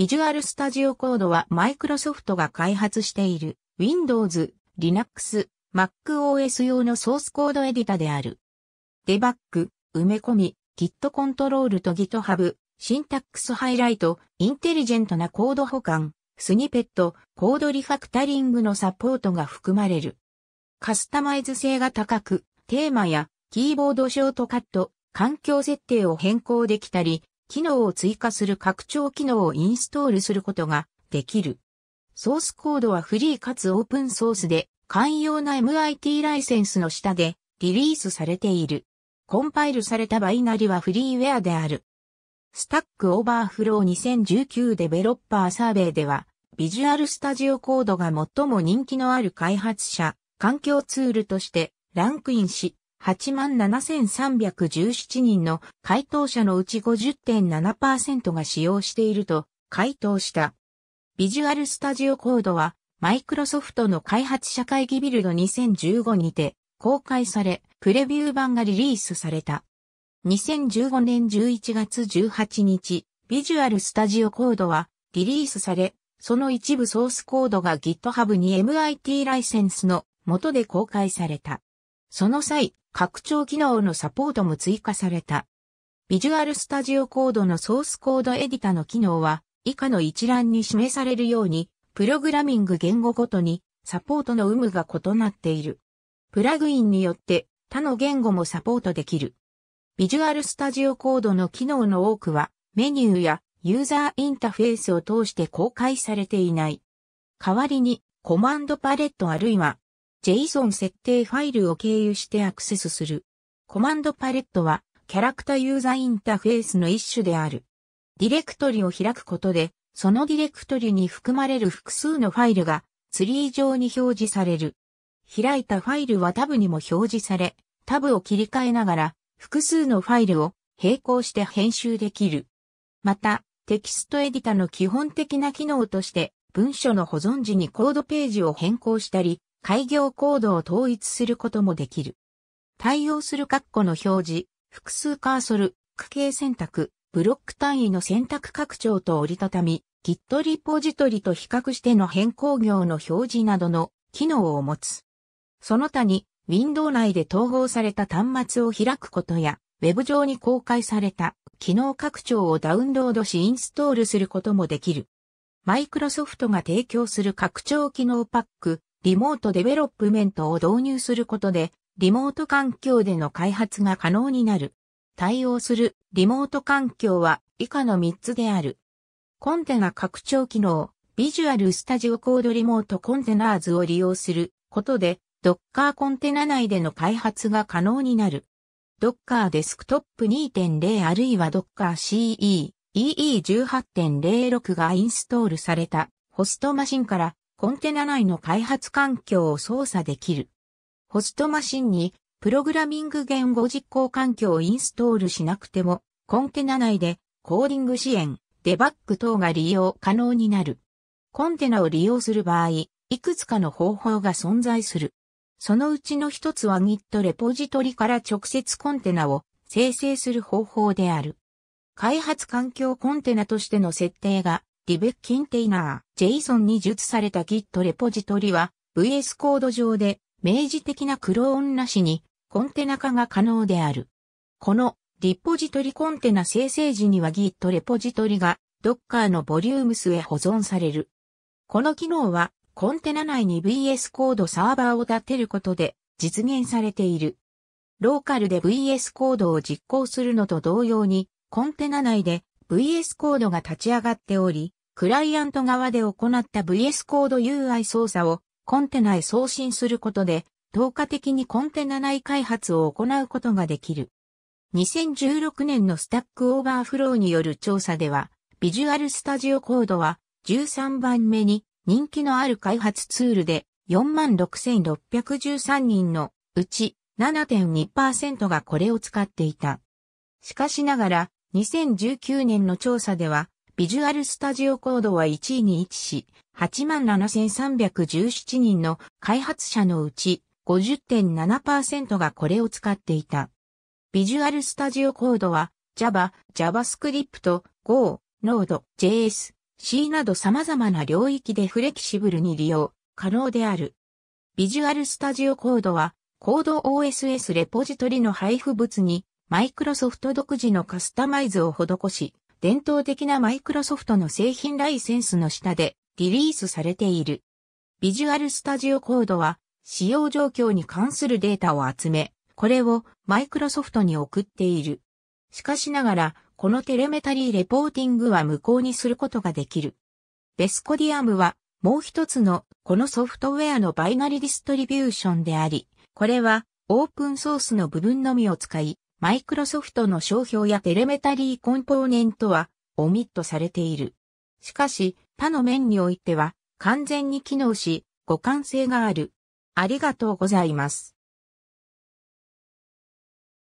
ビジュアルスタジオコードはマイクロソフトが開発している Windows、Linux、MacOS 用のソースコードエディタである。デバッグ、埋め込み、Git コントロールと GitHub、シンタックスハイライト、インテリジェントなコード保管、スニペット、コードリファクタリングのサポートが含まれる。カスタマイズ性が高く、テーマやキーボードショートカット、環境設定を変更できたり、機能を追加する拡張機能をインストールすることができる。ソースコードはフリーかつオープンソースで、寛容な MIT ライセンスの下でリリースされている。コンパイルされたバイナリはフリーウェアである。スタックオーバーフロー2019デベロッパーサーベイでは、ビジュアルスタジオコードが最も人気のある開発者、環境ツールとしてランクインし、87,317人の回答者のうち50.7%が使用していると回答した。ビジュアルスタジオコードは、マイクロソフトの開発者会議ビルド2015にて公開され、プレビュー版がリリースされた。2015年11月18日、ビジュアルスタジオコードはリリースされ、その一部ソースコードが GitHub に MIT ライセンスの元で公開された。その際、拡張機能のサポートも追加された。ビジュアルスタジオコードのソースコードエディタの機能は以下の一覧に示されるように、プログラミング言語ごとにサポートの有無が異なっている。プラグインによって他の言語もサポートできる。ビジュアルスタジオコードの機能の多くはメニューやユーザーインターフェースを通して公開されていない。代わりにコマンドパレットあるいは JSON 設定ファイルを経由してアクセスする。コマンドパレットはキャラクタユーザインターフェースの一種である。ディレクトリを開くことで、そのディレクトリに含まれる複数のファイルがツリー上に表示される。開いたファイルはタブにも表示され、タブを切り替えながら複数のファイルを並行して編集できる。また、テキストエディタの基本的な機能として文書の保存時にコードページを変更したり、開業コードを統一することもできる。対応する括弧の表示、複数カーソル、区形選択、ブロック単位の選択拡張と折りたたみ、Git リポジトリと比較しての変更行の表示などの機能を持つ。その他に、ウィンドウ内で統合された端末を開くことや、ウェブ上に公開された機能拡張をダウンロードしインストールすることもできる。マイクロソフトが提供する拡張機能パックリモートデベロップメントを導入することで、リモート環境での開発が可能になる。対応するリモート環境は以下の3つである。コンテナ拡張機能、ビジュアルスタジオコードリモートコンテナーズを利用することで、ドッカーコンテナ内での開発が可能になる。ドッカーデスクトップ2.0あるいはドッカー CE EE18.06 がインストールされたホストマシンからコンテナ内の開発環境を操作できる。ホストマシンにプログラミング言語実行環境をインストールしなくても、コンテナ内でコーディング支援、デバッグ等が利用可能になる。コンテナを利用する場合、いくつかの方法が存在する。そのうちの一つは Git レポジトリから直接コンテナを生成する方法である。開発環境コンテナとしての設定がディベッキンテイナー、ジェイソンに述された Git レポジトリは VS コード上で明示的なクローンなしにコンテナ化が可能である。このリポジトリコンテナ生成時には Git レポジトリが Docker のボリュームスへ保存される。この機能はコンテナ内に VS コードサーバーを立てることで実現されている。ローカルで VS コードを実行するのと同様にコンテナ内で VS コードが立ち上がっており、クライアント側で行った VS コード UI 操作をコンテナへ送信することで、透過的にコンテナ内開発を行うことができる。2016年のスタックオーバーフローによる調査では、ビジュアルスタジオコードは13番目に人気のある開発ツールで46,613人のうち7.2%がこれを使っていた。しかしながら2019年の調査では、ビジュアルスタジオコードは1位に位置し、87,317人の開発者のうち50.7%がこれを使っていた。ビジュアルスタジオコードは Java、JavaScript、Go、Node、JS、C など様々な領域でフレキシブルに利用可能である。ビジュアルスタジオコードはコード OSS レポジトリの配布物にマイクロソフト独自のカスタマイズを施し、伝統的なマイクロソフトの製品ライセンスの下でリリースされている。ビジュアルスタジオコードは使用状況に関するデータを集め、これをマイクロソフトに送っている。しかしながら、このテレメタリーレポーティングは無効にすることができる。ベスコディアムはもう一つのこのソフトウェアのバイナリディストリビューションであり、これはオープンソースの部分のみを使い、マイクロソフトの商標やテレメタリーコンポーネントはオミットされている。しかし、他の面においては完全に機能し、互換性がある。ありがとうございます。